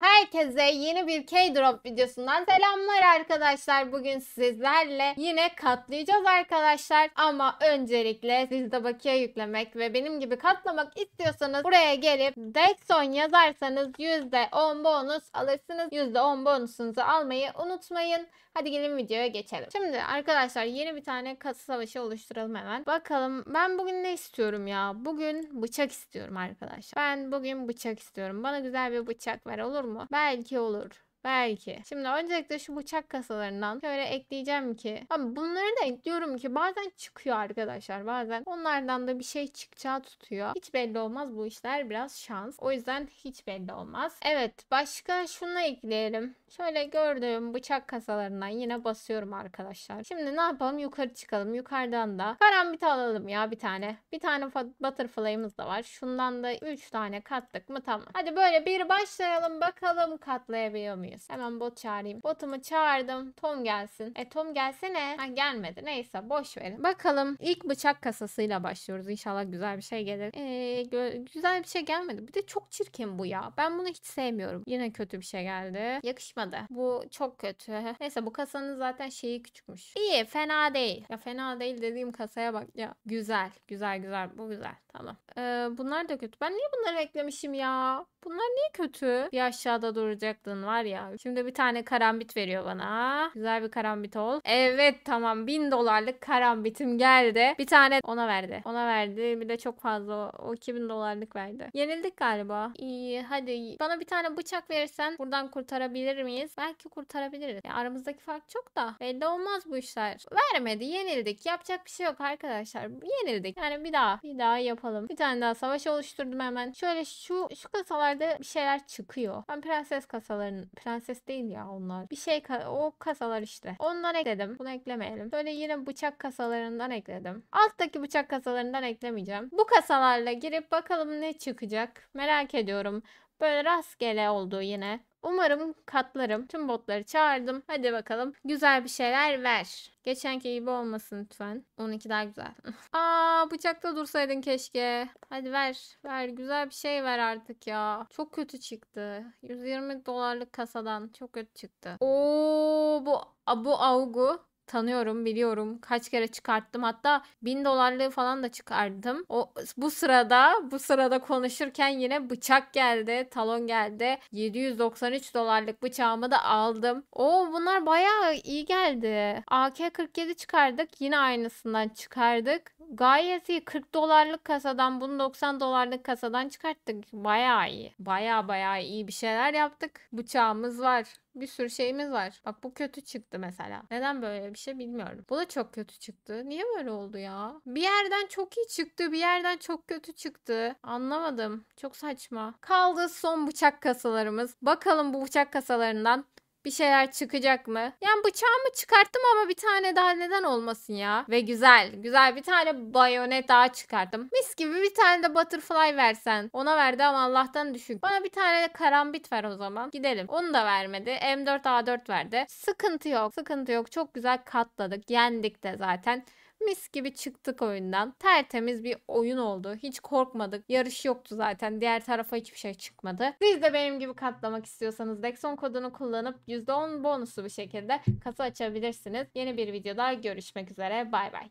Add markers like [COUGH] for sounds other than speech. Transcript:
Hi, Herkese yeni bir K-Drop videosundan selamlar arkadaşlar. Bugün sizlerle yine katlayacağız arkadaşlar. Ama öncelikle siz de bakiye yüklemek ve benim gibi katlamak istiyorsanız buraya gelip Dexon yazarsanız %10 bonus alırsınız. %10 bonusunuzu almayı unutmayın. Hadi gelin videoya geçelim. Şimdi arkadaşlar yeni bir tane katı savaşı oluşturalım hemen. Bakalım ben bugün ne istiyorum ya? Bugün bıçak istiyorum arkadaşlar. Ben bugün bıçak istiyorum. Bana güzel bir bıçak ver olur mu? Belki olur. Belki. Şimdi öncelikle şu bıçak kasalarından şöyle ekleyeceğim ki. Abi bunları da ekliyorum ki bazen çıkıyor arkadaşlar. Bazen onlardan da bir şey çıkacağı tutuyor. Hiç belli olmaz bu işler biraz şans. O yüzden hiç belli olmaz. Evet başka şunu ekleyelim. Şöyle gördüğüm bıçak kasalarından yine basıyorum arkadaşlar. Şimdi ne yapalım yukarı çıkalım. Yukarıdan da karambit alalım ya bir tane. Bir tane butterfly'ımız da var. Şundan da 3 tane kattık mı tamam. Hadi böyle bir başlayalım bakalım katlayabiliyor muyuz? muyuz? Hemen bot çağırayım. Botumu çağırdım. Tom gelsin. E Tom gelsene. Ha gelmedi. Neyse boş verin. Bakalım ilk bıçak kasasıyla başlıyoruz. İnşallah güzel bir şey gelir. Ee, güzel bir şey gelmedi. Bir de çok çirkin bu ya. Ben bunu hiç sevmiyorum. Yine kötü bir şey geldi. Yakışmadı. Bu çok kötü. Neyse bu kasanın zaten şeyi küçükmüş. İyi fena değil. Ya fena değil dediğim kasaya bak ya. Güzel. Güzel güzel. Bu güzel. Tamam. Ee, bunlar da kötü. Ben niye bunları eklemişim ya? Bunlar niye kötü? Bir aşağıda duracaktın var ya ya. Şimdi bir tane karambit veriyor bana. Güzel bir karambit ol. Evet tamam bin dolarlık karambitim geldi. Bir tane ona verdi. Ona verdi. Bir de çok fazla o 2000 dolarlık verdi. Yenildik galiba. İyi hadi. Bana bir tane bıçak verirsen buradan kurtarabilir miyiz? Belki kurtarabiliriz. Ya, aramızdaki fark çok da belli olmaz bu işler. Vermedi. Yenildik. Yapacak bir şey yok arkadaşlar. Yenildik. Yani bir daha. Bir daha yapalım. Bir tane daha savaş oluşturdum hemen. Şöyle şu şu kasalarda bir şeyler çıkıyor. Ben prenses kasalarını prenses değil ya onlar. Bir şey o kasalar işte. Ondan ekledim. Bunu eklemeyelim. Böyle yine bıçak kasalarından ekledim. Alttaki bıçak kasalarından eklemeyeceğim. Bu kasalarla girip bakalım ne çıkacak. Merak ediyorum. Böyle rastgele oldu yine. Umarım katlarım. Tüm botları çağırdım. Hadi bakalım. Güzel bir şeyler ver. Geçenki gibi olmasın lütfen. 12 daha güzel. [LAUGHS] Aa bıçakta dursaydın keşke. Hadi ver. Ver güzel bir şey ver artık ya. Çok kötü çıktı. 120 dolarlık kasadan çok kötü çıktı. Oo bu bu Augu tanıyorum, biliyorum. Kaç kere çıkarttım. Hatta bin dolarlığı falan da çıkardım. O bu sırada bu sırada konuşurken yine bıçak geldi, talon geldi. 793 dolarlık bıçağımı da aldım. O bunlar bayağı iyi geldi. AK-47 çıkardık. Yine aynısından çıkardık. Gayet iyi. 40 dolarlık kasadan bunu 90 dolarlık kasadan çıkarttık. Bayağı iyi. Bayağı bayağı iyi bir şeyler yaptık. Bıçağımız var. Bir sürü şeyimiz var. Bak bu kötü çıktı mesela. Neden böyle bir şey bilmiyorum. Bu da çok kötü çıktı. Niye böyle oldu ya? Bir yerden çok iyi çıktı. Bir yerden çok kötü çıktı. Anlamadım. Çok saçma. Kaldı son bıçak kasalarımız. Bakalım bu bıçak kasalarından bir şeyler çıkacak mı? Yani bıçağımı çıkarttım ama bir tane daha neden olmasın ya? Ve güzel. Güzel bir tane bayonet daha çıkarttım. Mis gibi bir tane de butterfly versen. Ona verdi ama Allah'tan düşük. Bana bir tane de karambit ver o zaman. Gidelim. Onu da vermedi. M4A4 verdi. Sıkıntı yok. Sıkıntı yok. Çok güzel katladık. Yendik de zaten. Mis gibi çıktık oyundan. Tertemiz bir oyun oldu. Hiç korkmadık. Yarış yoktu zaten. Diğer tarafa hiçbir şey çıkmadı. Siz de benim gibi katlamak istiyorsanız Dexon kodunu kullanıp %10 bonusu bir şekilde kasa açabilirsiniz. Yeni bir videoda görüşmek üzere. Bay bay.